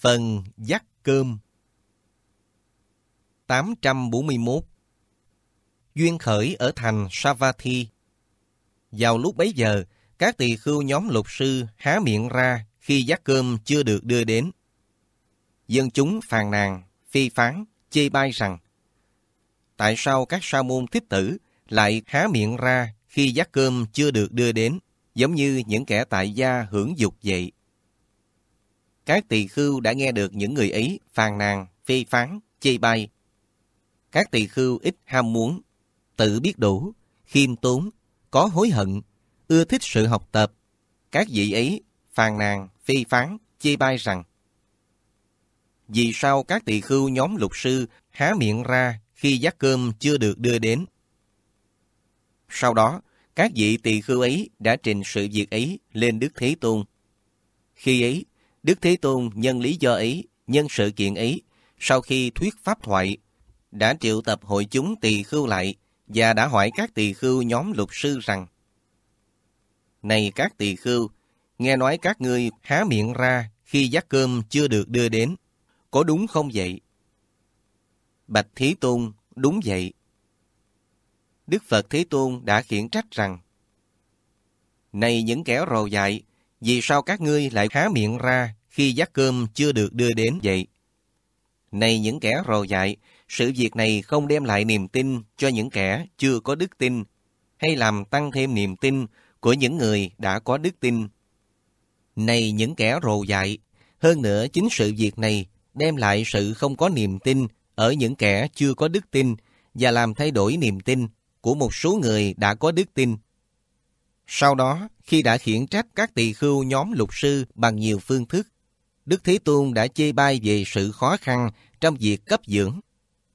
Phần dắt cơm 841 Duyên khởi ở thành Savatthi Vào lúc bấy giờ, các tỳ khưu nhóm lục sư há miệng ra khi giác cơm chưa được đưa đến. Dân chúng phàn nàn, phi phán, chê bai rằng Tại sao các sa môn thích tử lại há miệng ra khi giác cơm chưa được đưa đến, giống như những kẻ tại gia hưởng dục vậy? Các tỳ khưu đã nghe được những người ấy phàn nàn, phê phán, chê bai. Các tỳ khưu ít ham muốn, tự biết đủ, khiêm tốn, có hối hận, ưa thích sự học tập. Các vị ấy phàn nàn, phê phán, chê bai rằng Vì sao các tỳ khưu nhóm lục sư há miệng ra khi giác cơm chưa được đưa đến? Sau đó, các vị tỳ khưu ấy đã trình sự việc ấy lên Đức Thế Tôn. Khi ấy, Đức Thế Tôn nhân lý do ấy, nhân sự kiện ấy, sau khi thuyết pháp thoại, đã triệu tập hội chúng tỳ khưu lại và đã hỏi các tỳ khưu nhóm luật sư rằng Này các tỳ khưu, nghe nói các ngươi há miệng ra khi giác cơm chưa được đưa đến, có đúng không vậy? Bạch Thế Tôn, đúng vậy. Đức Phật Thế Tôn đã khiển trách rằng Này những kẻ rồ dại, vì sao các ngươi lại há miệng ra khi giác cơm chưa được đưa đến vậy? Này những kẻ rồ dại, sự việc này không đem lại niềm tin cho những kẻ chưa có đức tin, hay làm tăng thêm niềm tin của những người đã có đức tin. Này những kẻ rồ dại, hơn nữa chính sự việc này đem lại sự không có niềm tin ở những kẻ chưa có đức tin và làm thay đổi niềm tin của một số người đã có đức tin. Sau đó, khi đã khiển trách các tỳ khưu nhóm lục sư bằng nhiều phương thức, Đức Thế Tôn đã chê bai về sự khó khăn trong việc cấp dưỡng,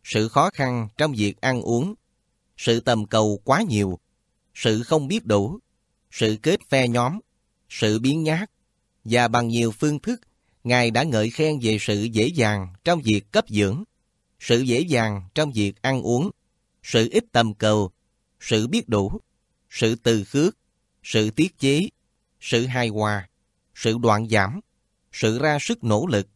sự khó khăn trong việc ăn uống, sự tầm cầu quá nhiều, sự không biết đủ, sự kết phe nhóm, sự biến nhát, và bằng nhiều phương thức, Ngài đã ngợi khen về sự dễ dàng trong việc cấp dưỡng, sự dễ dàng trong việc ăn uống, sự ít tầm cầu, sự biết đủ, sự từ khước, sự tiết chế, sự hài hòa, sự đoạn giảm, sự ra sức nỗ lực.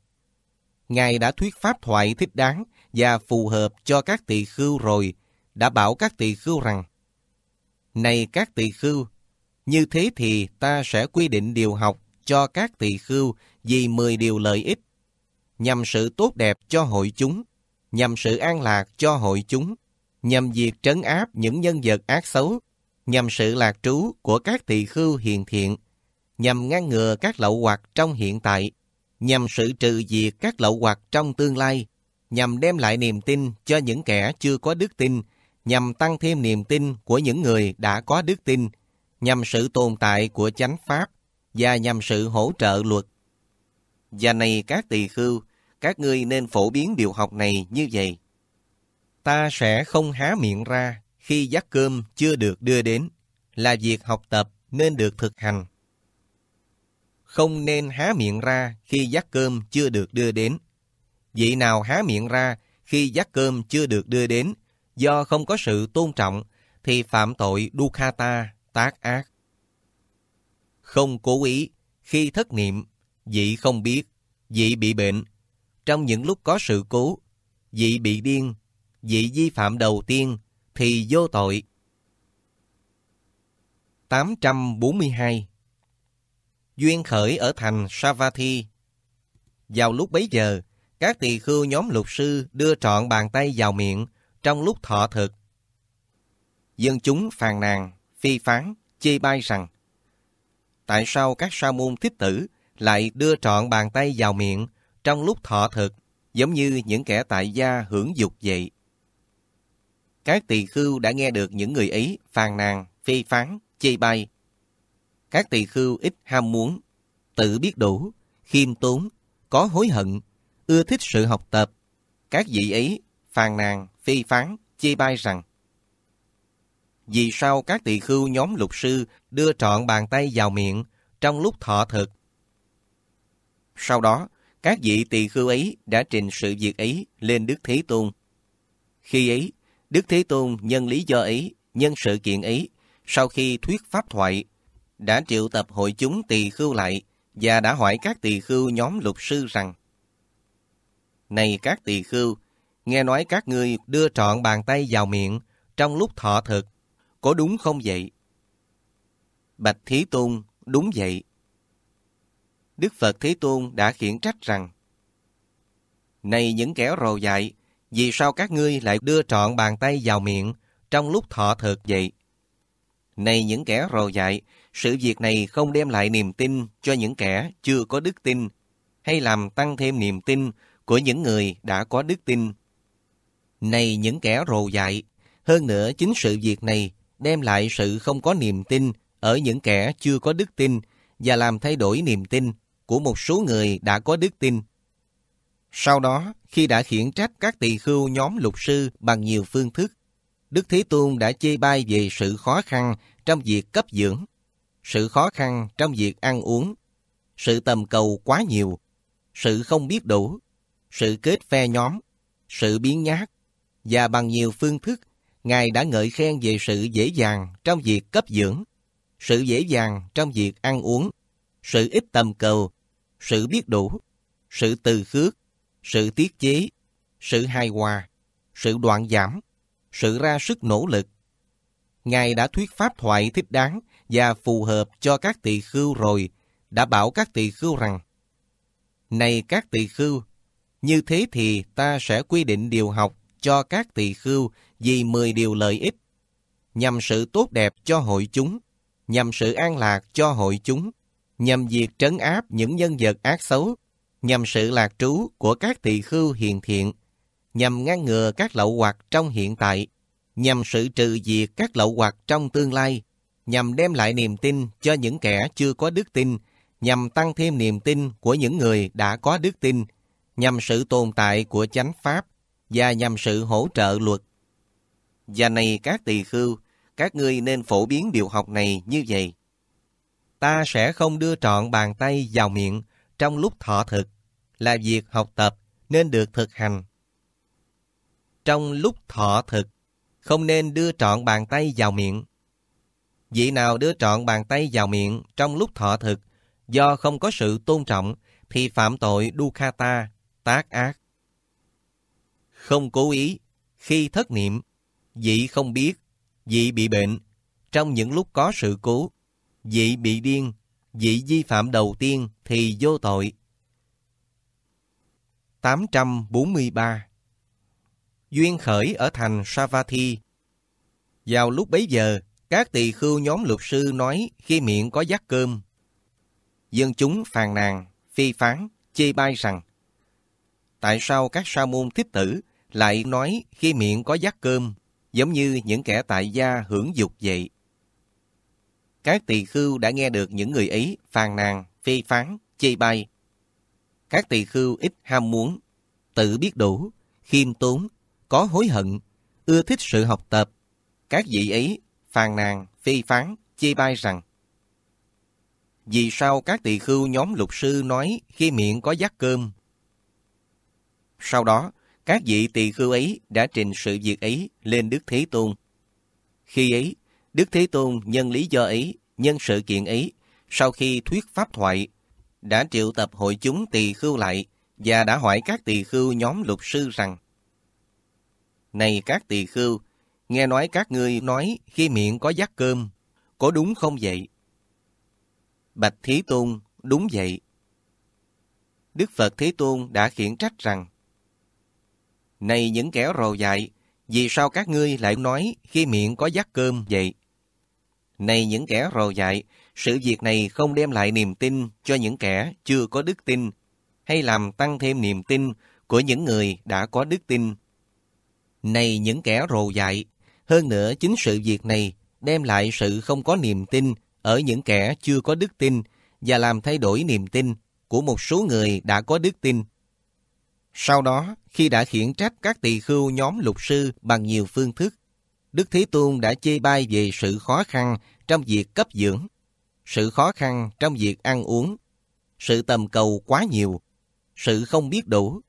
Ngài đã thuyết pháp thoại thích đáng và phù hợp cho các tỳ khưu rồi, đã bảo các tỳ khưu rằng, Này các tỳ khưu, như thế thì ta sẽ quy định điều học cho các tỳ khưu vì 10 điều lợi ích, nhằm sự tốt đẹp cho hội chúng, nhằm sự an lạc cho hội chúng, nhằm việc trấn áp những nhân vật ác xấu nhằm sự lạc trú của các tỳ khưu hiền thiện, nhằm ngăn ngừa các lậu hoặc trong hiện tại, nhằm sự trừ diệt các lậu hoặc trong tương lai, nhằm đem lại niềm tin cho những kẻ chưa có đức tin, nhằm tăng thêm niềm tin của những người đã có đức tin, nhằm sự tồn tại của chánh pháp và nhằm sự hỗ trợ luật. Và này các tỳ khưu, các ngươi nên phổ biến điều học này như vậy. Ta sẽ không há miệng ra khi giác cơm chưa được đưa đến, là việc học tập nên được thực hành. Không nên há miệng ra khi giác cơm chưa được đưa đến. Vị nào há miệng ra khi giác cơm chưa được đưa đến do không có sự tôn trọng thì phạm tội dukkata tác ác. Không cố ý khi thất niệm, dị không biết, dị bị bệnh. Trong những lúc có sự cố, dị bị điên, dị vi phạm đầu tiên thì vô tội. 842 Duyên khởi ở thành Savatthi Vào lúc bấy giờ, các tỳ khưu nhóm luật sư đưa trọn bàn tay vào miệng trong lúc thọ thực. Dân chúng phàn nàn, phi phán, chê bai rằng Tại sao các sa môn thích tử lại đưa trọn bàn tay vào miệng trong lúc thọ thực giống như những kẻ tại gia hưởng dục vậy? các tỳ khưu đã nghe được những người ấy phàn nàn, phê phán, chê bai. Các tỳ khưu ít ham muốn, tự biết đủ, khiêm tốn, có hối hận, ưa thích sự học tập. Các vị ấy phàn nàn, phê phán, chê bai rằng Vì sao các tỳ khưu nhóm lục sư đưa trọn bàn tay vào miệng trong lúc thọ thực? Sau đó, các vị tỳ khưu ấy đã trình sự việc ấy lên Đức Thế Tôn. Khi ấy, Đức Thế Tôn nhân lý do ấy, nhân sự kiện ấy, sau khi thuyết pháp thoại, đã triệu tập hội chúng tỳ khưu lại và đã hỏi các tỳ khưu nhóm lục sư rằng Này các tỳ khưu, nghe nói các ngươi đưa trọn bàn tay vào miệng trong lúc thọ thực, có đúng không vậy? Bạch Thế Tôn, đúng vậy. Đức Phật Thế Tôn đã khiển trách rằng Này những kẻ rồ dại, vì sao các ngươi lại đưa trọn bàn tay vào miệng trong lúc thọ thực vậy? Này những kẻ rồ dại, sự việc này không đem lại niềm tin cho những kẻ chưa có đức tin, hay làm tăng thêm niềm tin của những người đã có đức tin. Này những kẻ rồ dại, hơn nữa chính sự việc này đem lại sự không có niềm tin ở những kẻ chưa có đức tin và làm thay đổi niềm tin của một số người đã có đức tin. Sau đó, khi đã khiển trách các tỳ khưu nhóm lục sư bằng nhiều phương thức. Đức Thế Tôn đã chê bai về sự khó khăn trong việc cấp dưỡng, sự khó khăn trong việc ăn uống, sự tầm cầu quá nhiều, sự không biết đủ, sự kết phe nhóm, sự biến nhát, và bằng nhiều phương thức, Ngài đã ngợi khen về sự dễ dàng trong việc cấp dưỡng, sự dễ dàng trong việc ăn uống, sự ít tầm cầu, sự biết đủ, sự từ khước, sự tiết chế, sự hài hòa, sự đoạn giảm, sự ra sức nỗ lực. Ngài đã thuyết pháp thoại thích đáng và phù hợp cho các tỳ khưu rồi, đã bảo các tỳ khưu rằng, Này các tỳ khưu, như thế thì ta sẽ quy định điều học cho các tỳ khưu vì 10 điều lợi ích, nhằm sự tốt đẹp cho hội chúng, nhằm sự an lạc cho hội chúng, nhằm việc trấn áp những nhân vật ác xấu nhằm sự lạc trú của các tỳ khưu hiền thiện, nhằm ngăn ngừa các lậu hoặc trong hiện tại, nhằm sự trừ diệt các lậu hoặc trong tương lai, nhằm đem lại niềm tin cho những kẻ chưa có đức tin, nhằm tăng thêm niềm tin của những người đã có đức tin, nhằm sự tồn tại của chánh pháp và nhằm sự hỗ trợ luật. Và này các tỳ khưu, các ngươi nên phổ biến điều học này như vậy. Ta sẽ không đưa trọn bàn tay vào miệng, trong lúc thọ thực là việc học tập nên được thực hành. Trong lúc thọ thực, không nên đưa trọn bàn tay vào miệng. Vị nào đưa trọn bàn tay vào miệng trong lúc thọ thực do không có sự tôn trọng thì phạm tội dukkata, tác ác. Không cố ý, khi thất niệm, vị không biết, vị bị bệnh, trong những lúc có sự cố, vị bị điên, vị vi phạm đầu tiên thì vô tội. 843 Duyên khởi ở thành Savatthi Vào lúc bấy giờ, các tỳ khưu nhóm luật sư nói khi miệng có giác cơm. Dân chúng phàn nàn, phi phán, chê bai rằng Tại sao các sa môn thiếp tử lại nói khi miệng có giác cơm giống như những kẻ tại gia hưởng dục vậy? các tỳ khưu đã nghe được những người ấy phàn nàn, phê phán, chê bai. Các tỳ khưu ít ham muốn, tự biết đủ, khiêm tốn, có hối hận, ưa thích sự học tập. Các vị ấy phàn nàn, phê phán, chê bai rằng Vì sao các tỳ khưu nhóm lục sư nói khi miệng có giác cơm? Sau đó, các vị tỳ khưu ấy đã trình sự việc ấy lên Đức Thế Tôn. Khi ấy, Đức Thế Tôn nhân lý do ấy, nhân sự kiện ấy, sau khi thuyết pháp thoại, đã triệu tập hội chúng tỳ khưu lại và đã hỏi các tỳ khưu nhóm luật sư rằng Này các tỳ khưu, nghe nói các ngươi nói khi miệng có giác cơm, có đúng không vậy? Bạch Thế Tôn, đúng vậy. Đức Phật Thế Tôn đã khiển trách rằng Này những kẻ rồ dại, vì sao các ngươi lại nói khi miệng có giác cơm vậy? Này những kẻ rồ dại, sự việc này không đem lại niềm tin cho những kẻ chưa có đức tin, hay làm tăng thêm niềm tin của những người đã có đức tin. Này những kẻ rồ dại, hơn nữa chính sự việc này đem lại sự không có niềm tin ở những kẻ chưa có đức tin và làm thay đổi niềm tin của một số người đã có đức tin. Sau đó, khi đã khiển trách các tỳ khưu nhóm lục sư bằng nhiều phương thức, Đức Thế Tôn đã chê bai về sự khó khăn trong việc cấp dưỡng, sự khó khăn trong việc ăn uống, sự tầm cầu quá nhiều, sự không biết đủ,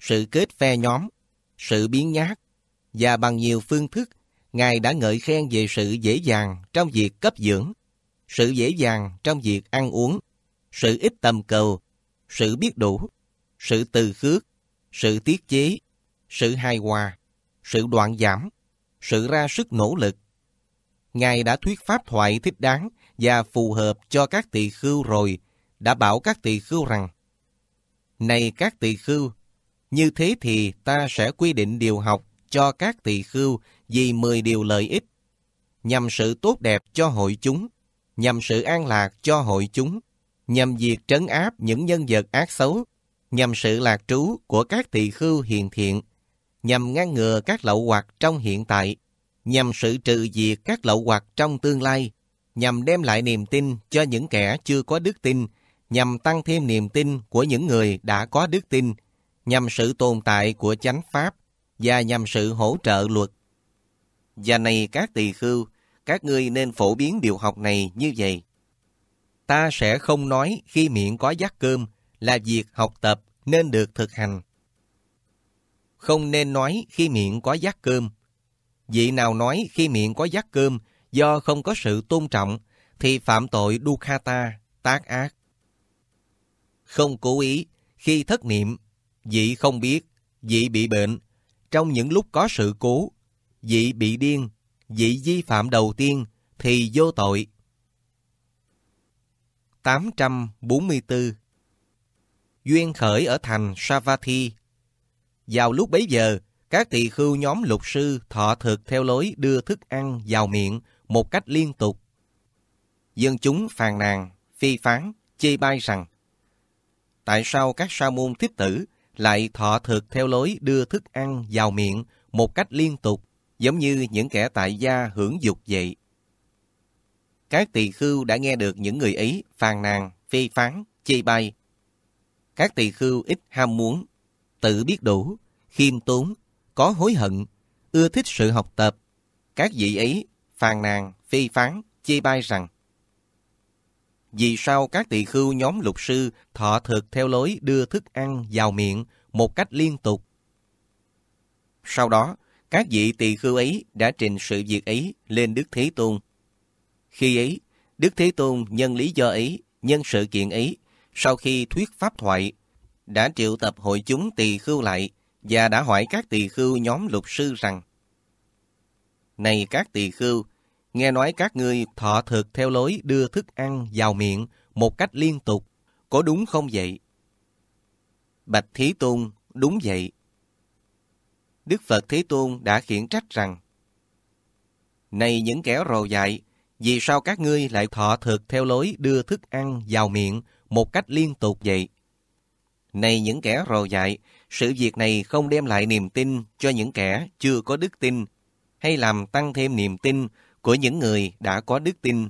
sự kết phe nhóm, sự biến nhát, và bằng nhiều phương thức, Ngài đã ngợi khen về sự dễ dàng trong việc cấp dưỡng, sự dễ dàng trong việc ăn uống, sự ít tầm cầu, sự biết đủ, sự từ khước, sự tiết chế, sự hài hòa, sự đoạn giảm, sự ra sức nỗ lực. Ngài đã thuyết pháp thoại thích đáng và phù hợp cho các tỳ khưu rồi, đã bảo các tỳ khưu rằng, Này các tỳ khưu, như thế thì ta sẽ quy định điều học cho các tỳ khưu vì 10 điều lợi ích, nhằm sự tốt đẹp cho hội chúng, nhằm sự an lạc cho hội chúng, nhằm việc trấn áp những nhân vật ác xấu, nhằm sự lạc trú của các tỳ khưu hiền thiện, nhằm ngăn ngừa các lậu hoặc trong hiện tại, nhằm sự trừ diệt các lậu hoặc trong tương lai, nhằm đem lại niềm tin cho những kẻ chưa có đức tin, nhằm tăng thêm niềm tin của những người đã có đức tin, nhằm sự tồn tại của chánh pháp và nhằm sự hỗ trợ luật. Và này các tỳ khưu, các ngươi nên phổ biến điều học này như vậy. Ta sẽ không nói khi miệng có giác cơm là việc học tập nên được thực hành không nên nói khi miệng có giác cơm. Vị nào nói khi miệng có giác cơm do không có sự tôn trọng thì phạm tội dukkata, tác ác. Không cố ý, khi thất niệm, vị không biết, vị bị bệnh, trong những lúc có sự cố, vị bị điên, vị vi phạm đầu tiên thì vô tội. 844 Duyên khởi ở thành Savatthi vào lúc bấy giờ, các tỳ khưu nhóm lục sư thọ thực theo lối đưa thức ăn vào miệng một cách liên tục. Dân chúng phàn nàn, phi phán, chê bai rằng Tại sao các sa môn thiết tử lại thọ thực theo lối đưa thức ăn vào miệng một cách liên tục, giống như những kẻ tại gia hưởng dục vậy? Các tỳ khưu đã nghe được những người ấy phàn nàn, phi phán, chê bai. Các tỳ khưu ít ham muốn, tự biết đủ, khiêm tốn, có hối hận, ưa thích sự học tập. Các vị ấy phàn nàn, phi phán, chê bai rằng Vì sao các tỳ khưu nhóm lục sư thọ thực theo lối đưa thức ăn vào miệng một cách liên tục? Sau đó, các vị tỳ khưu ấy đã trình sự việc ấy lên Đức Thế Tôn. Khi ấy, Đức Thế Tôn nhân lý do ấy, nhân sự kiện ấy, sau khi thuyết pháp thoại, đã triệu tập hội chúng tỳ khưu lại và đã hỏi các tỳ khưu nhóm lục sư rằng Này các tỳ khưu, nghe nói các ngươi thọ thực theo lối đưa thức ăn vào miệng một cách liên tục, có đúng không vậy? Bạch Thí Tôn, đúng vậy. Đức Phật Thế Tôn đã khiển trách rằng Này những kẻ rồ dại, vì sao các ngươi lại thọ thực theo lối đưa thức ăn vào miệng một cách liên tục vậy? Này những kẻ rò dại, sự việc này không đem lại niềm tin cho những kẻ chưa có đức tin, hay làm tăng thêm niềm tin của những người đã có đức tin.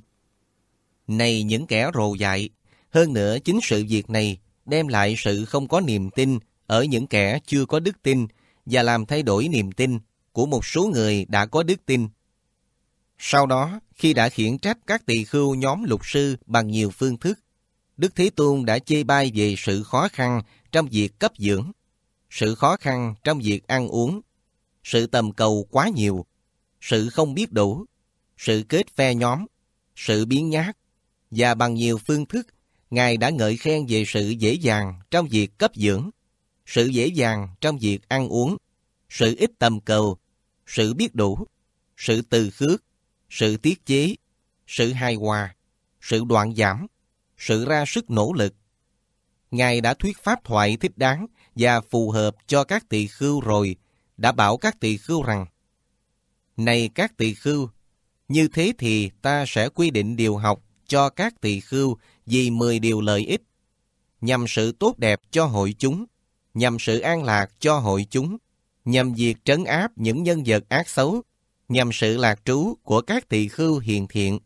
Này những kẻ rồ dại, hơn nữa chính sự việc này đem lại sự không có niềm tin ở những kẻ chưa có đức tin và làm thay đổi niềm tin của một số người đã có đức tin. Sau đó, khi đã khiển trách các tỳ khưu nhóm lục sư bằng nhiều phương thức, Đức Thế Tôn đã chê bai về sự khó khăn trong việc cấp dưỡng, sự khó khăn trong việc ăn uống, sự tầm cầu quá nhiều, sự không biết đủ, sự kết phe nhóm, sự biến nhát, và bằng nhiều phương thức, Ngài đã ngợi khen về sự dễ dàng trong việc cấp dưỡng, sự dễ dàng trong việc ăn uống, sự ít tầm cầu, sự biết đủ, sự từ khước, sự tiết chế, sự hài hòa, sự đoạn giảm, sự ra sức nỗ lực. Ngài đã thuyết pháp thoại thích đáng và phù hợp cho các tỳ khưu rồi, đã bảo các tỳ khưu rằng, Này các tỳ khưu, như thế thì ta sẽ quy định điều học cho các tỳ khưu vì 10 điều lợi ích, nhằm sự tốt đẹp cho hội chúng, nhằm sự an lạc cho hội chúng, nhằm việc trấn áp những nhân vật ác xấu, nhằm sự lạc trú của các tỳ khưu hiền thiện,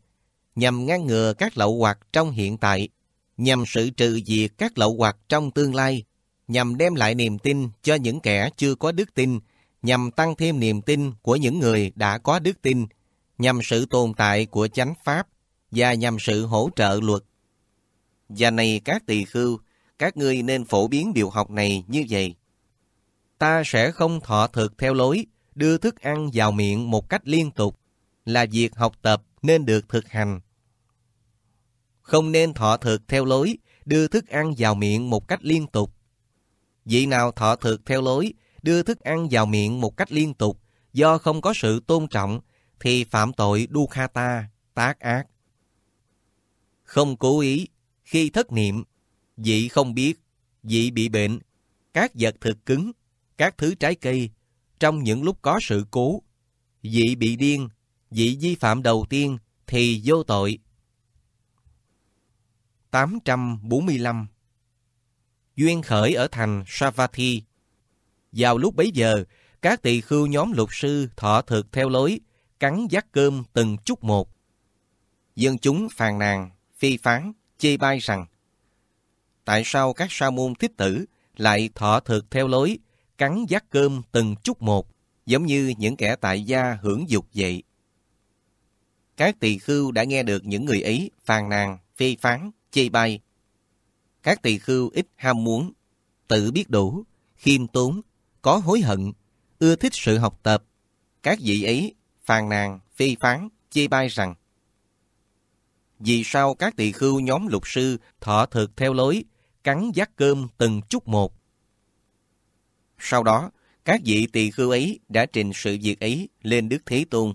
nhằm ngăn ngừa các lậu hoặc trong hiện tại, nhằm sự trừ diệt các lậu hoặc trong tương lai, nhằm đem lại niềm tin cho những kẻ chưa có đức tin, nhằm tăng thêm niềm tin của những người đã có đức tin, nhằm sự tồn tại của chánh pháp và nhằm sự hỗ trợ luật. Và này các tỳ khưu, các ngươi nên phổ biến điều học này như vậy. Ta sẽ không thọ thực theo lối, đưa thức ăn vào miệng một cách liên tục, là việc học tập nên được thực hành không nên thọ thực theo lối, đưa thức ăn vào miệng một cách liên tục. Vị nào thọ thực theo lối, đưa thức ăn vào miệng một cách liên tục, do không có sự tôn trọng, thì phạm tội Dukhata, tác ác. Không cố ý, khi thất niệm, vị không biết, vị bị bệnh, các vật thực cứng, các thứ trái cây, trong những lúc có sự cố, vị bị điên, vị vi phạm đầu tiên thì vô tội, 845 Duyên khởi ở thành Savatthi Vào lúc bấy giờ, các tỳ khưu nhóm lục sư thọ thực theo lối, cắn giác cơm từng chút một. Dân chúng phàn nàn, phi phán, chê bai rằng Tại sao các sa môn thích tử lại thọ thực theo lối, cắn giác cơm từng chút một, giống như những kẻ tại gia hưởng dục vậy? Các tỳ khưu đã nghe được những người ấy phàn nàn, phi phán, chê bai. Các tỳ khưu ít ham muốn, tự biết đủ, khiêm tốn, có hối hận, ưa thích sự học tập. Các vị ấy phàn nàn, phi phán, chê bai rằng Vì sao các tỳ khưu nhóm lục sư thọ thực theo lối, cắn giác cơm từng chút một? Sau đó, các vị tỳ khưu ấy đã trình sự việc ấy lên Đức Thế Tôn.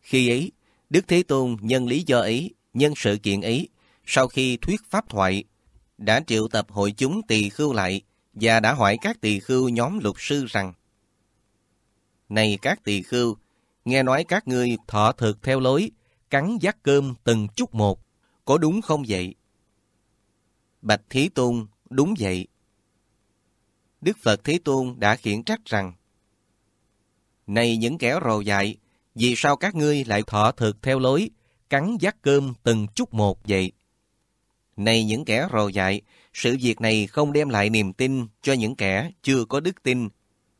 Khi ấy, Đức Thế Tôn nhân lý do ấy, nhân sự kiện ấy, sau khi thuyết pháp thoại, đã triệu tập hội chúng tỳ khưu lại và đã hỏi các tỳ khưu nhóm luật sư rằng Này các tỳ khưu, nghe nói các ngươi thọ thực theo lối, cắn giác cơm từng chút một, có đúng không vậy? Bạch Thí Tôn, đúng vậy. Đức Phật Thế Tôn đã khiển trách rằng Này những kẻ rồ dại, vì sao các ngươi lại thọ thực theo lối, cắn giác cơm từng chút một vậy? Này những kẻ rồ dại, sự việc này không đem lại niềm tin cho những kẻ chưa có đức tin,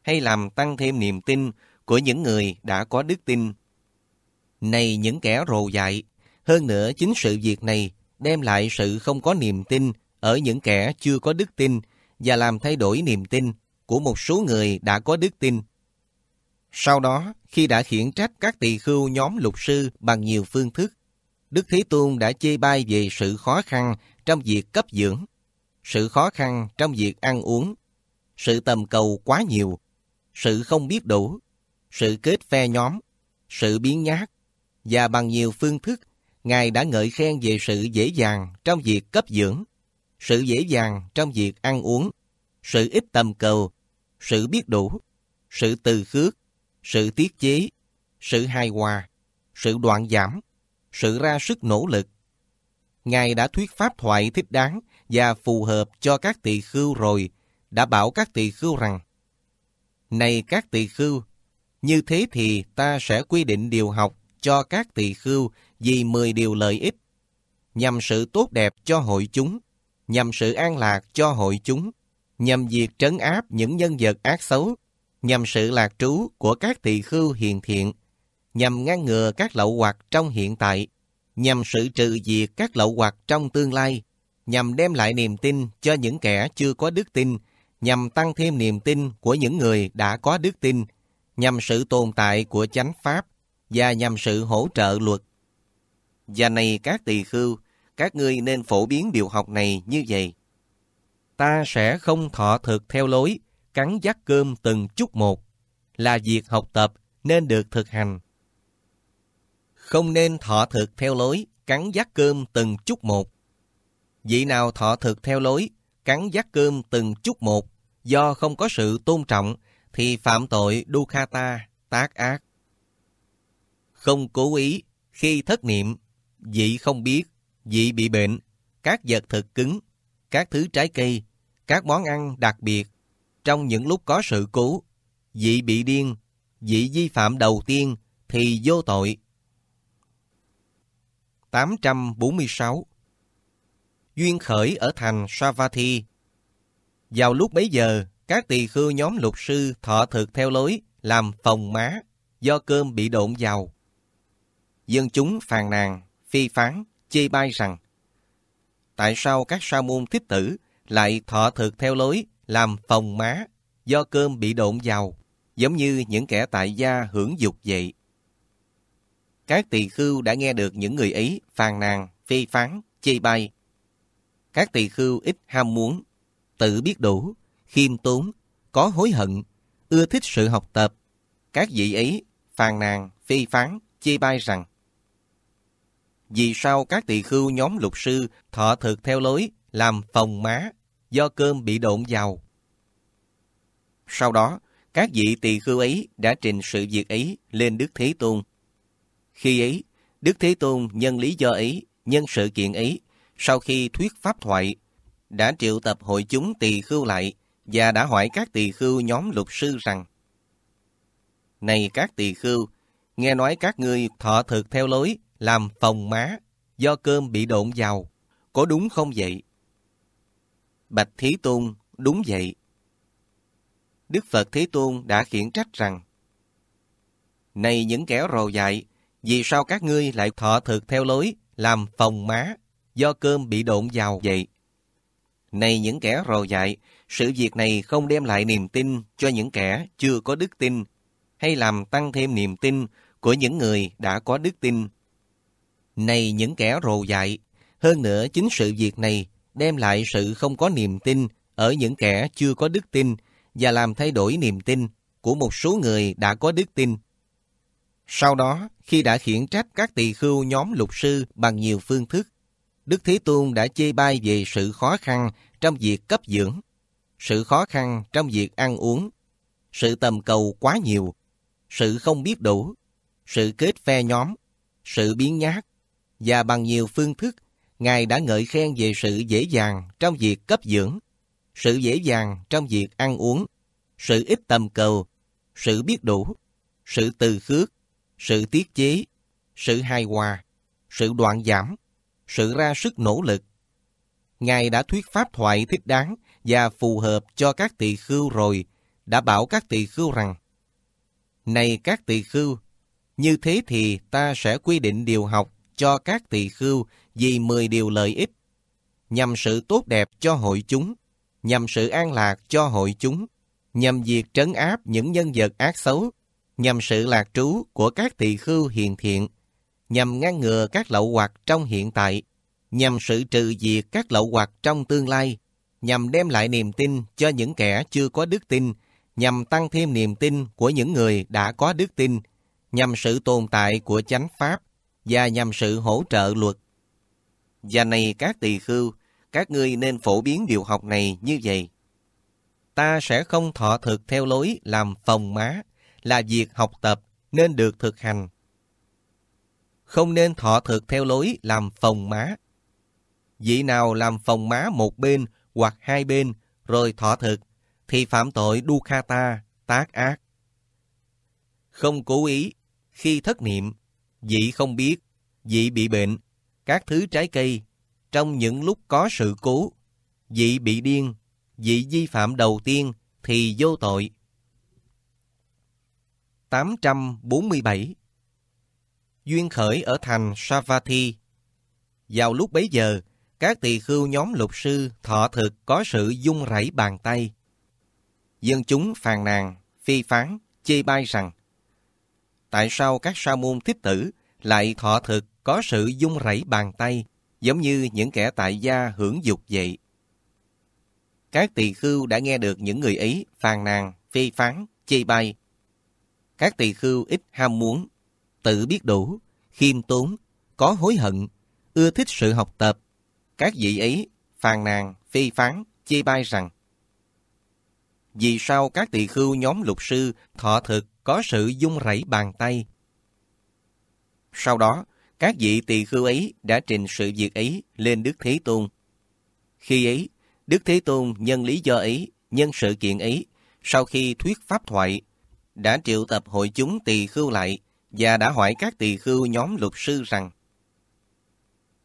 hay làm tăng thêm niềm tin của những người đã có đức tin. Này những kẻ rồ dại, hơn nữa chính sự việc này đem lại sự không có niềm tin ở những kẻ chưa có đức tin và làm thay đổi niềm tin của một số người đã có đức tin. Sau đó, khi đã khiển trách các tỳ khưu nhóm lục sư bằng nhiều phương thức, Đức Thế Tôn đã chê bai về sự khó khăn trong việc cấp dưỡng, sự khó khăn trong việc ăn uống, sự tầm cầu quá nhiều, sự không biết đủ, sự kết phe nhóm, sự biến nhát, và bằng nhiều phương thức, Ngài đã ngợi khen về sự dễ dàng trong việc cấp dưỡng, sự dễ dàng trong việc ăn uống, sự ít tầm cầu, sự biết đủ, sự từ khước, sự tiết chế, sự hài hòa, sự đoạn giảm, sự ra sức nỗ lực. Ngài đã thuyết pháp thoại thích đáng và phù hợp cho các tỳ khưu rồi, đã bảo các tỳ khưu rằng, Này các tỳ khưu, như thế thì ta sẽ quy định điều học cho các tỳ khưu vì 10 điều lợi ích, nhằm sự tốt đẹp cho hội chúng, nhằm sự an lạc cho hội chúng, nhằm việc trấn áp những nhân vật ác xấu, nhằm sự lạc trú của các tỳ khưu hiền thiện, nhằm ngăn ngừa các lậu hoặc trong hiện tại, nhằm sự trừ diệt các lậu hoặc trong tương lai, nhằm đem lại niềm tin cho những kẻ chưa có đức tin, nhằm tăng thêm niềm tin của những người đã có đức tin, nhằm sự tồn tại của chánh pháp và nhằm sự hỗ trợ luật. Và này các tỳ khưu, các ngươi nên phổ biến điều học này như vậy. Ta sẽ không thọ thực theo lối, cắn dắt cơm từng chút một, là việc học tập nên được thực hành không nên thọ thực theo lối, cắn giác cơm từng chút một. Vị nào thọ thực theo lối, cắn giác cơm từng chút một, do không có sự tôn trọng, thì phạm tội dukhata tác ác. Không cố ý, khi thất niệm, vị không biết, vị bị bệnh, các vật thực cứng, các thứ trái cây, các món ăn đặc biệt. Trong những lúc có sự cố, vị bị điên, vị vi phạm đầu tiên thì vô tội, 846 Duyên khởi ở thành Savatthi Vào lúc bấy giờ, các tỳ khưu nhóm lục sư thọ thực theo lối làm phòng má do cơm bị độn vào. Dân chúng phàn nàn, phi phán, chê bai rằng Tại sao các sa môn thích tử lại thọ thực theo lối làm phòng má do cơm bị độn vào giống như những kẻ tại gia hưởng dục vậy? Các tỳ khưu đã nghe được những người ấy phàn nàn, phê phán, chê bai. Các tỳ khưu ít ham muốn, tự biết đủ, khiêm tốn, có hối hận, ưa thích sự học tập. Các vị ấy phàn nàn, phê phán, chê bai rằng Vì sao các tỳ khưu nhóm lục sư thọ thực theo lối làm phòng má do cơm bị độn vào? Sau đó, các vị tỳ khưu ấy đã trình sự việc ấy lên Đức Thế Tôn. Khi ấy, Đức Thế Tôn nhân lý do ấy, nhân sự kiện ấy, sau khi thuyết pháp thoại, đã triệu tập hội chúng tỳ khưu lại và đã hỏi các tỳ khưu nhóm luật sư rằng Này các tỳ khưu, nghe nói các ngươi thọ thực theo lối làm phòng má do cơm bị độn vào, có đúng không vậy? Bạch Thế Tôn, đúng vậy. Đức Phật Thế Tôn đã khiển trách rằng Này những kẻ rồ dại, vì sao các ngươi lại thọ thực theo lối làm phòng má do cơm bị độn vào vậy? Này những kẻ rồ dại, sự việc này không đem lại niềm tin cho những kẻ chưa có đức tin hay làm tăng thêm niềm tin của những người đã có đức tin. Này những kẻ rồ dại, hơn nữa chính sự việc này đem lại sự không có niềm tin ở những kẻ chưa có đức tin và làm thay đổi niềm tin của một số người đã có đức tin. Sau đó, khi đã khiển trách các tỳ khưu nhóm lục sư bằng nhiều phương thức, Đức Thế Tôn đã chê bai về sự khó khăn trong việc cấp dưỡng, sự khó khăn trong việc ăn uống, sự tầm cầu quá nhiều, sự không biết đủ, sự kết phe nhóm, sự biến nhát, và bằng nhiều phương thức, Ngài đã ngợi khen về sự dễ dàng trong việc cấp dưỡng, sự dễ dàng trong việc ăn uống, sự ít tầm cầu, sự biết đủ, sự từ khước, sự tiết chế, sự hài hòa, sự đoạn giảm, sự ra sức nỗ lực. Ngài đã thuyết pháp thoại thích đáng và phù hợp cho các tỳ khưu rồi, đã bảo các tỳ khưu rằng, Này các tỳ khưu, như thế thì ta sẽ quy định điều học cho các tỳ khưu vì 10 điều lợi ích, nhằm sự tốt đẹp cho hội chúng, nhằm sự an lạc cho hội chúng, nhằm việc trấn áp những nhân vật ác xấu nhằm sự lạc trú của các tỳ khưu hiền thiện, nhằm ngăn ngừa các lậu hoặc trong hiện tại, nhằm sự trừ diệt các lậu hoặc trong tương lai, nhằm đem lại niềm tin cho những kẻ chưa có đức tin, nhằm tăng thêm niềm tin của những người đã có đức tin, nhằm sự tồn tại của chánh pháp và nhằm sự hỗ trợ luật. Và này các tỳ khưu, các ngươi nên phổ biến điều học này như vậy. Ta sẽ không thọ thực theo lối làm phòng má, là việc học tập nên được thực hành. Không nên thọ thực theo lối làm phòng má. Vị nào làm phòng má một bên hoặc hai bên rồi thọ thực thì phạm tội dukkata, tác ác. Không cố ý, khi thất niệm, vị không biết, vị bị bệnh, các thứ trái cây, trong những lúc có sự cố, vị bị điên, vị vi phạm đầu tiên thì vô tội. 847 Duyên khởi ở thành Savatthi Vào lúc bấy giờ, các tỳ khưu nhóm lục sư thọ thực có sự dung rẫy bàn tay. Dân chúng phàn nàn, phi phán, chê bai rằng Tại sao các sa môn thiếp tử lại thọ thực có sự dung rẫy bàn tay giống như những kẻ tại gia hưởng dục vậy? Các tỳ khưu đã nghe được những người ấy phàn nàn, phi phán, chê bai các tỳ khưu ít ham muốn, tự biết đủ, khiêm tốn, có hối hận, ưa thích sự học tập. Các vị ấy phàn nàn, phi phán, chê bai rằng Vì sao các tỳ khưu nhóm lục sư thọ thực có sự dung rẩy bàn tay? Sau đó, các vị tỳ khưu ấy đã trình sự việc ấy lên Đức Thế Tôn. Khi ấy, Đức Thế Tôn nhân lý do ấy, nhân sự kiện ấy, sau khi thuyết pháp thoại, đã triệu tập hội chúng tỳ khưu lại và đã hỏi các tỳ khưu nhóm luật sư rằng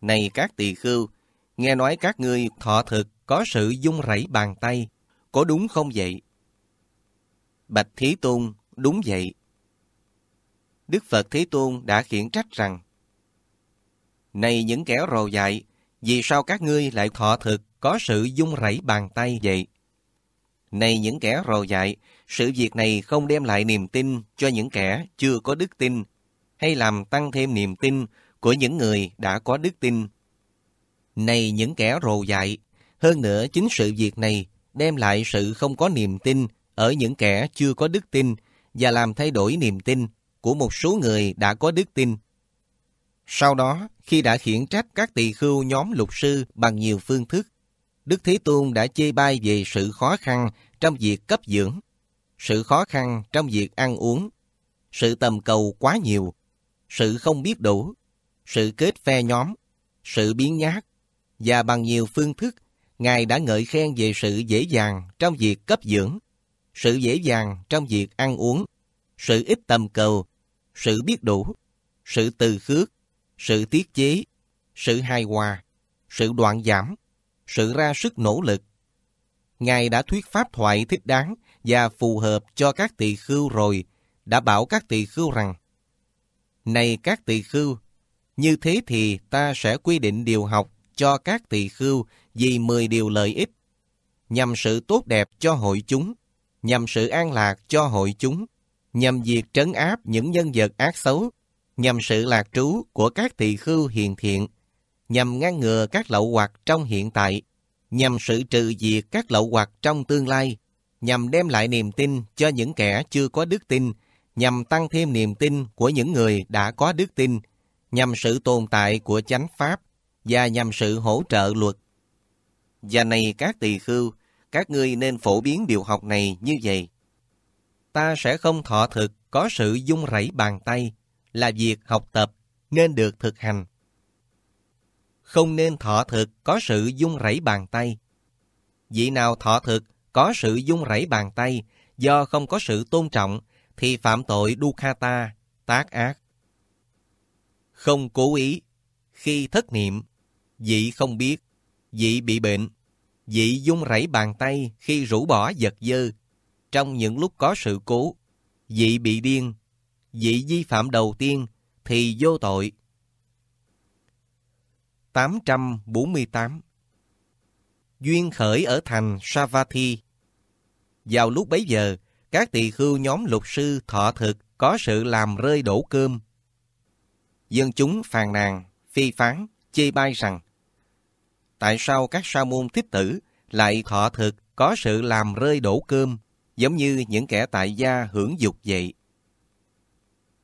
Này các tỳ khưu, nghe nói các ngươi thọ thực có sự dung rẫy bàn tay, có đúng không vậy? Bạch Thí Tôn, đúng vậy. Đức Phật Thế Tôn đã khiển trách rằng Này những kẻ rồ dại, vì sao các ngươi lại thọ thực có sự dung rẫy bàn tay vậy? Này những kẻ rồ dại, sự việc này không đem lại niềm tin cho những kẻ chưa có đức tin hay làm tăng thêm niềm tin của những người đã có đức tin. Này những kẻ rồ dại, hơn nữa chính sự việc này đem lại sự không có niềm tin ở những kẻ chưa có đức tin và làm thay đổi niềm tin của một số người đã có đức tin. Sau đó, khi đã khiển trách các tỳ khưu nhóm lục sư bằng nhiều phương thức, Đức Thế Tôn đã chê bai về sự khó khăn trong việc cấp dưỡng sự khó khăn trong việc ăn uống, sự tầm cầu quá nhiều, sự không biết đủ, sự kết phe nhóm, sự biến nhát, và bằng nhiều phương thức, Ngài đã ngợi khen về sự dễ dàng trong việc cấp dưỡng, sự dễ dàng trong việc ăn uống, sự ít tầm cầu, sự biết đủ, sự từ khước, sự tiết chế, sự hài hòa, sự đoạn giảm, sự ra sức nỗ lực. Ngài đã thuyết pháp thoại thích đáng và phù hợp cho các tỳ khưu rồi, đã bảo các tỳ khưu rằng, Này các tỳ khưu, như thế thì ta sẽ quy định điều học cho các tỳ khưu vì 10 điều lợi ích, nhằm sự tốt đẹp cho hội chúng, nhằm sự an lạc cho hội chúng, nhằm việc trấn áp những nhân vật ác xấu, nhằm sự lạc trú của các tỳ khưu hiền thiện, nhằm ngăn ngừa các lậu hoặc trong hiện tại, nhằm sự trừ diệt các lậu hoặc trong tương lai, nhằm đem lại niềm tin cho những kẻ chưa có đức tin, nhằm tăng thêm niềm tin của những người đã có đức tin, nhằm sự tồn tại của chánh pháp và nhằm sự hỗ trợ luật. Và này các tỳ khưu, các ngươi nên phổ biến điều học này như vậy. Ta sẽ không thọ thực có sự dung rẩy bàn tay, là việc học tập nên được thực hành. Không nên thọ thực có sự dung rẩy bàn tay. Vị nào thọ thực có sự dung rẩy bàn tay, do không có sự tôn trọng, thì phạm tội dukkata, tác ác. Không cố ý, khi thất niệm, dị không biết, dị bị bệnh, dị dung rẩy bàn tay khi rũ bỏ vật dơ. Trong những lúc có sự cố, dị bị điên, dị vi phạm đầu tiên thì vô tội. 848 duyên khởi ở thành Savatthi. Vào lúc bấy giờ, các tỳ khưu nhóm lục sư thọ thực có sự làm rơi đổ cơm. Dân chúng phàn nàn, phi phán, chê bai rằng Tại sao các sa môn thích tử lại thọ thực có sự làm rơi đổ cơm giống như những kẻ tại gia hưởng dục vậy?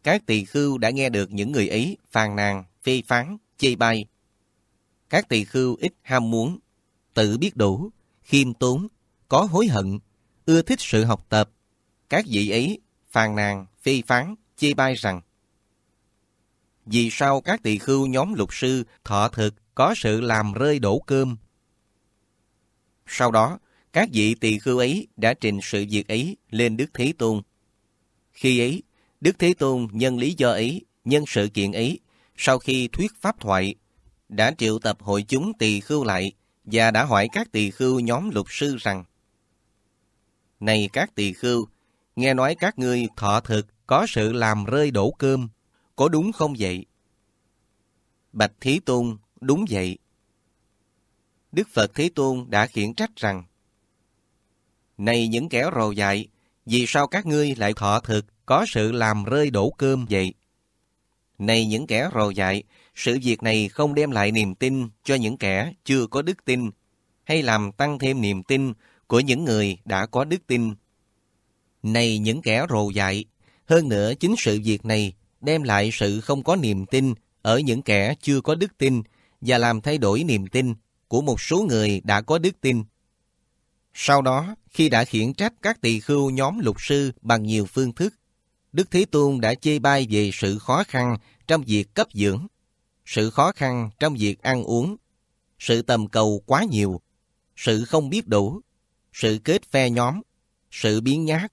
Các tỳ khưu đã nghe được những người ấy phàn nàn, phi phán, chê bai. Các tỳ khưu ít ham muốn, tự biết đủ, khiêm tốn, có hối hận, ưa thích sự học tập. Các vị ấy phàn nàn, phi phán, chê bai rằng Vì sao các tỳ khưu nhóm lục sư thọ thực có sự làm rơi đổ cơm? Sau đó, các vị tỳ khưu ấy đã trình sự việc ấy lên Đức Thế Tôn. Khi ấy, Đức Thế Tôn nhân lý do ấy, nhân sự kiện ấy, sau khi thuyết pháp thoại, đã triệu tập hội chúng tỳ khưu lại và đã hỏi các tỳ khưu nhóm lục sư rằng Này các tỳ khưu, nghe nói các ngươi thọ thực có sự làm rơi đổ cơm, có đúng không vậy? Bạch Thí Tôn, đúng vậy. Đức Phật Thế Tôn đã khiển trách rằng Này những kẻ rồ dại, vì sao các ngươi lại thọ thực có sự làm rơi đổ cơm vậy? Này những kẻ rồ dại, sự việc này không đem lại niềm tin cho những kẻ chưa có đức tin hay làm tăng thêm niềm tin của những người đã có đức tin. Này những kẻ rồ dại, hơn nữa chính sự việc này đem lại sự không có niềm tin ở những kẻ chưa có đức tin và làm thay đổi niềm tin của một số người đã có đức tin. Sau đó, khi đã khiển trách các tỳ khưu nhóm lục sư bằng nhiều phương thức, Đức Thế Tôn đã chê bai về sự khó khăn trong việc cấp dưỡng sự khó khăn trong việc ăn uống, sự tầm cầu quá nhiều, sự không biết đủ, sự kết phe nhóm, sự biến nhát,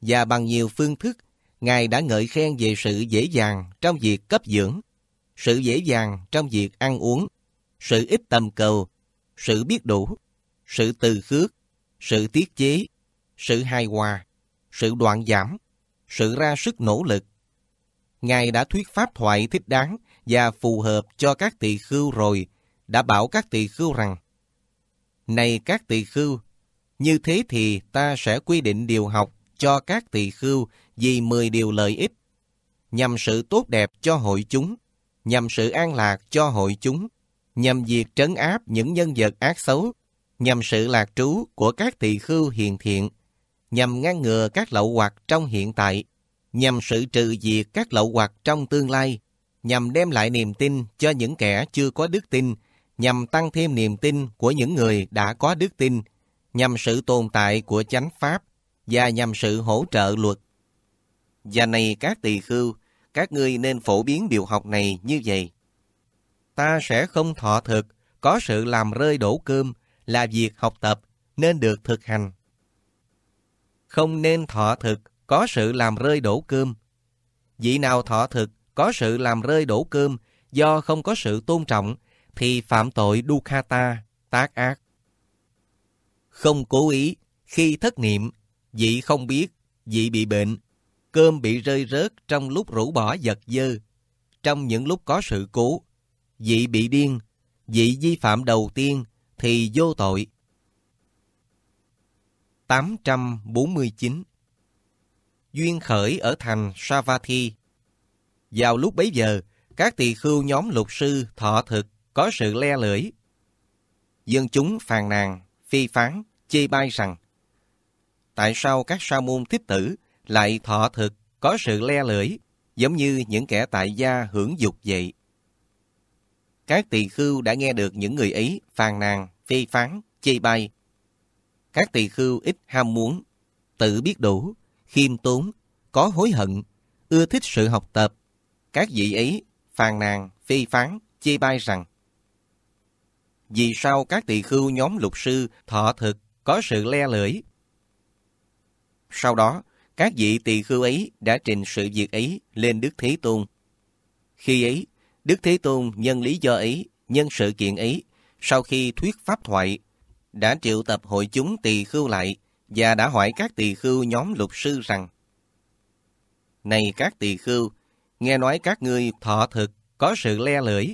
và bằng nhiều phương thức, Ngài đã ngợi khen về sự dễ dàng trong việc cấp dưỡng, sự dễ dàng trong việc ăn uống, sự ít tầm cầu, sự biết đủ, sự từ khước, sự tiết chế, sự hài hòa, sự đoạn giảm, sự ra sức nỗ lực. Ngài đã thuyết pháp thoại thích đáng và phù hợp cho các tỳ khưu rồi, đã bảo các tỳ khưu rằng, Này các tỳ khưu, như thế thì ta sẽ quy định điều học cho các tỳ khưu vì 10 điều lợi ích, nhằm sự tốt đẹp cho hội chúng, nhằm sự an lạc cho hội chúng, nhằm việc trấn áp những nhân vật ác xấu, nhằm sự lạc trú của các tỳ khưu hiền thiện, nhằm ngăn ngừa các lậu hoặc trong hiện tại, nhằm sự trừ diệt các lậu hoặc trong tương lai, nhằm đem lại niềm tin cho những kẻ chưa có đức tin, nhằm tăng thêm niềm tin của những người đã có đức tin, nhằm sự tồn tại của chánh pháp và nhằm sự hỗ trợ luật. Và này các tỳ khưu, các ngươi nên phổ biến điều học này như vậy. Ta sẽ không thọ thực, có sự làm rơi đổ cơm là việc học tập nên được thực hành. Không nên thọ thực, có sự làm rơi đổ cơm. Vị nào thọ thực, có sự làm rơi đổ cơm do không có sự tôn trọng thì phạm tội dukkata, tác ác. Không cố ý, khi thất niệm, vị không biết, vị bị bệnh, cơm bị rơi rớt trong lúc rũ bỏ giật dơ, trong những lúc có sự cố, vị bị điên, vị vi phạm đầu tiên thì vô tội. 849 Duyên khởi ở thành Savatthi vào lúc bấy giờ, các tỳ khưu nhóm lục sư thọ thực có sự le lưỡi. Dân chúng phàn nàn, phi phán, chê bai rằng Tại sao các sa môn tiếp tử lại thọ thực có sự le lưỡi giống như những kẻ tại gia hưởng dục vậy? Các tỳ khưu đã nghe được những người ấy phàn nàn, phi phán, chê bai. Các tỳ khưu ít ham muốn, tự biết đủ, khiêm tốn, có hối hận, ưa thích sự học tập, các vị ấy phàn nàn, phê phán, chê bai rằng Vì sao các tỳ khưu nhóm lục sư thọ thực có sự le lưỡi? Sau đó, các vị tỳ khưu ấy đã trình sự việc ấy lên Đức Thế Tôn. Khi ấy, Đức Thế Tôn nhân lý do ấy, nhân sự kiện ấy, sau khi thuyết pháp thoại, đã triệu tập hội chúng tỳ khưu lại và đã hỏi các tỳ khưu nhóm lục sư rằng Này các tỳ khưu, nghe nói các ngươi thọ thực, có sự le lưỡi,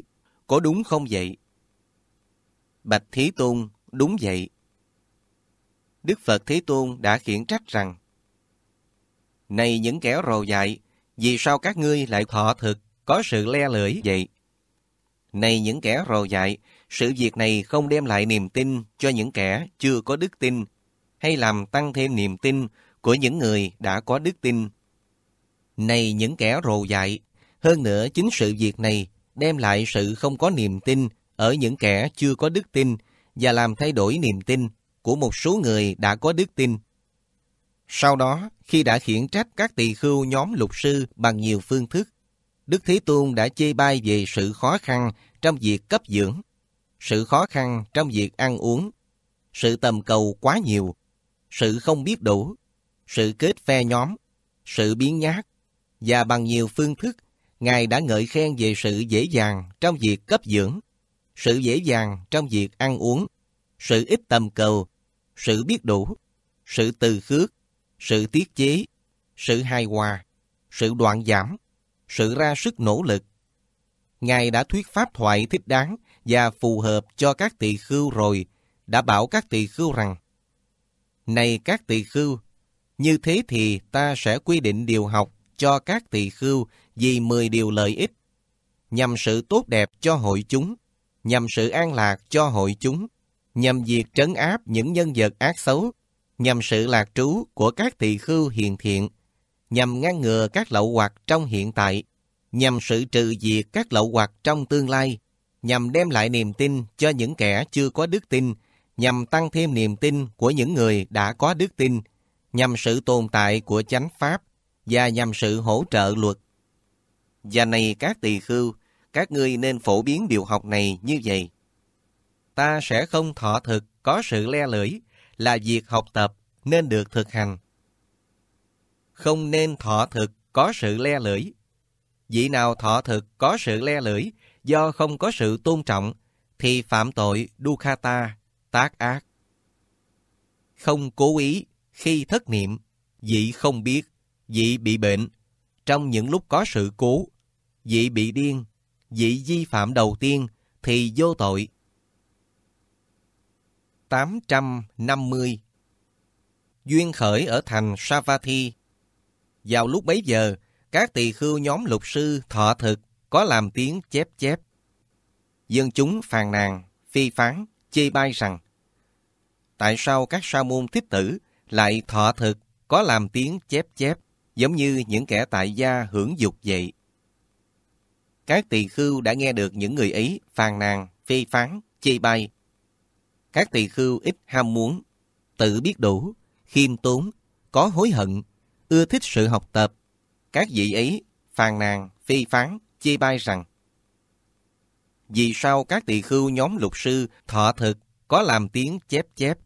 có đúng không vậy? Bạch Thí Tôn, đúng vậy. Đức Phật Thế Tôn đã khiển trách rằng Này những kẻ rồ dại, vì sao các ngươi lại thọ thực, có sự le lưỡi vậy? Này những kẻ rồ dại, sự việc này không đem lại niềm tin cho những kẻ chưa có đức tin, hay làm tăng thêm niềm tin của những người đã có đức tin này những kẻ rồ dại. Hơn nữa, chính sự việc này đem lại sự không có niềm tin ở những kẻ chưa có đức tin và làm thay đổi niềm tin của một số người đã có đức tin. Sau đó, khi đã khiển trách các tỳ khưu nhóm lục sư bằng nhiều phương thức, Đức Thế Tôn đã chê bai về sự khó khăn trong việc cấp dưỡng, sự khó khăn trong việc ăn uống, sự tầm cầu quá nhiều, sự không biết đủ, sự kết phe nhóm, sự biến nhát, và bằng nhiều phương thức, Ngài đã ngợi khen về sự dễ dàng trong việc cấp dưỡng, sự dễ dàng trong việc ăn uống, sự ít tầm cầu, sự biết đủ, sự từ khước, sự tiết chế, sự hài hòa, sự đoạn giảm, sự ra sức nỗ lực. Ngài đã thuyết pháp thoại thích đáng và phù hợp cho các tỳ khưu rồi, đã bảo các tỳ khưu rằng, Này các tỳ khưu, như thế thì ta sẽ quy định điều học cho các tỳ khưu vì 10 điều lợi ích, nhằm sự tốt đẹp cho hội chúng, nhằm sự an lạc cho hội chúng, nhằm việc trấn áp những nhân vật ác xấu, nhằm sự lạc trú của các tỳ khưu hiền thiện, nhằm ngăn ngừa các lậu hoặc trong hiện tại, nhằm sự trừ diệt các lậu hoặc trong tương lai, nhằm đem lại niềm tin cho những kẻ chưa có đức tin, nhằm tăng thêm niềm tin của những người đã có đức tin, nhằm sự tồn tại của chánh pháp, và nhằm sự hỗ trợ luật. Và này các tỳ khưu, các ngươi nên phổ biến điều học này như vậy. Ta sẽ không thọ thực có sự le lưỡi, là việc học tập nên được thực hành. Không nên thọ thực có sự le lưỡi. Vị nào thọ thực có sự le lưỡi do không có sự tôn trọng thì phạm tội dukkata, tác ác. Không cố ý khi thất niệm, vị không biết dị bị bệnh, trong những lúc có sự cố, dị bị điên, dị vi phạm đầu tiên thì vô tội. 850 Duyên khởi ở thành Savatthi Vào lúc bấy giờ, các tỳ khưu nhóm lục sư thọ thực có làm tiếng chép chép. Dân chúng phàn nàn, phi phán, chê bai rằng Tại sao các sa môn thích tử lại thọ thực có làm tiếng chép chép? giống như những kẻ tại gia hưởng dục vậy. Các tỳ khưu đã nghe được những người ấy phàn nàn, phi phán, chê bai. Các tỳ khưu ít ham muốn, tự biết đủ, khiêm tốn, có hối hận, ưa thích sự học tập. Các vị ấy phàn nàn, phi phán, chê bai rằng Vì sao các tỳ khưu nhóm lục sư thọ thực có làm tiếng chép chép?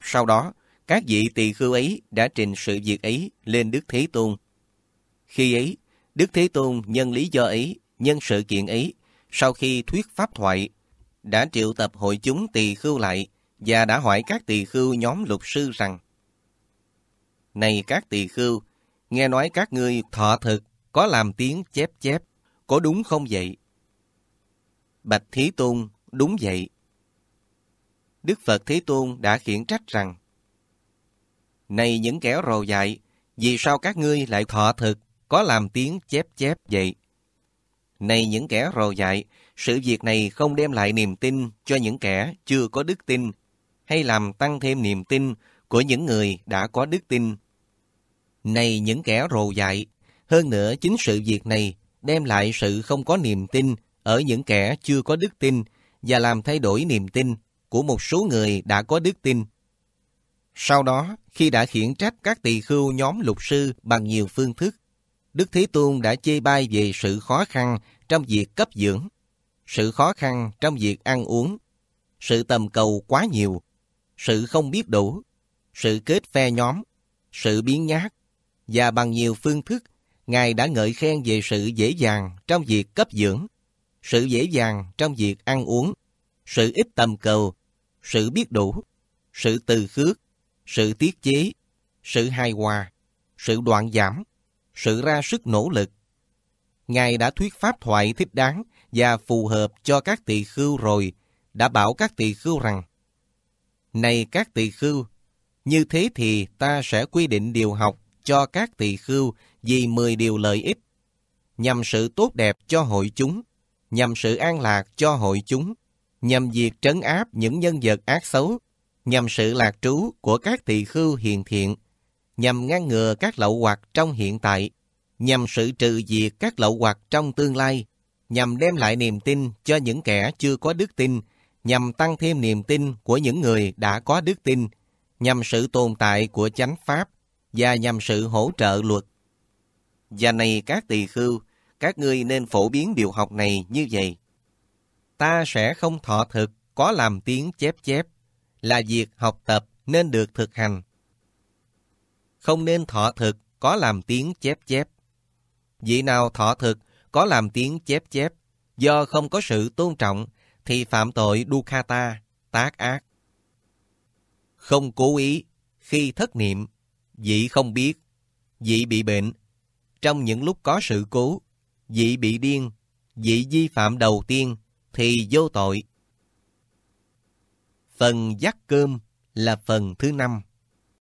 Sau đó, các vị tỳ khưu ấy đã trình sự việc ấy lên Đức Thế Tôn. Khi ấy, Đức Thế Tôn nhân lý do ấy, nhân sự kiện ấy, sau khi thuyết pháp thoại, đã triệu tập hội chúng tỳ khưu lại và đã hỏi các tỳ khưu nhóm luật sư rằng Này các tỳ khưu, nghe nói các ngươi thọ thực, có làm tiếng chép chép, có đúng không vậy? Bạch Thế Tôn, đúng vậy. Đức Phật Thế Tôn đã khiển trách rằng này những kẻ rồ dại, vì sao các ngươi lại thọ thực, có làm tiếng chép chép vậy? Này những kẻ rồ dại, sự việc này không đem lại niềm tin cho những kẻ chưa có đức tin, hay làm tăng thêm niềm tin của những người đã có đức tin. Này những kẻ rồ dại, hơn nữa chính sự việc này đem lại sự không có niềm tin ở những kẻ chưa có đức tin và làm thay đổi niềm tin của một số người đã có đức tin. Sau đó, khi đã khiển trách các tỳ khưu nhóm lục sư bằng nhiều phương thức, Đức Thế Tôn đã chê bai về sự khó khăn trong việc cấp dưỡng, sự khó khăn trong việc ăn uống, sự tầm cầu quá nhiều, sự không biết đủ, sự kết phe nhóm, sự biến nhát, và bằng nhiều phương thức, Ngài đã ngợi khen về sự dễ dàng trong việc cấp dưỡng, sự dễ dàng trong việc ăn uống, sự ít tầm cầu, sự biết đủ, sự từ khước, sự tiết chế, sự hài hòa, sự đoạn giảm, sự ra sức nỗ lực. Ngài đã thuyết pháp thoại thích đáng và phù hợp cho các tỳ khưu rồi, đã bảo các tỳ khưu rằng, Này các tỳ khưu, như thế thì ta sẽ quy định điều học cho các tỳ khưu vì 10 điều lợi ích, nhằm sự tốt đẹp cho hội chúng, nhằm sự an lạc cho hội chúng, nhằm việc trấn áp những nhân vật ác xấu nhằm sự lạc trú của các tỳ khưu hiền thiện, nhằm ngăn ngừa các lậu hoặc trong hiện tại, nhằm sự trừ diệt các lậu hoặc trong tương lai, nhằm đem lại niềm tin cho những kẻ chưa có đức tin, nhằm tăng thêm niềm tin của những người đã có đức tin, nhằm sự tồn tại của chánh pháp và nhằm sự hỗ trợ luật. Và này các tỳ khưu, các ngươi nên phổ biến điều học này như vậy. Ta sẽ không thọ thực có làm tiếng chép chép là việc học tập nên được thực hành. Không nên thọ thực có làm tiếng chép chép. Vị nào thọ thực có làm tiếng chép chép do không có sự tôn trọng thì phạm tội dukkata, tác ác. Không cố ý, khi thất niệm, vị không biết, vị bị bệnh. Trong những lúc có sự cố, vị bị điên, vị vi phạm đầu tiên thì vô tội. Phần giác cơm là phần thứ năm.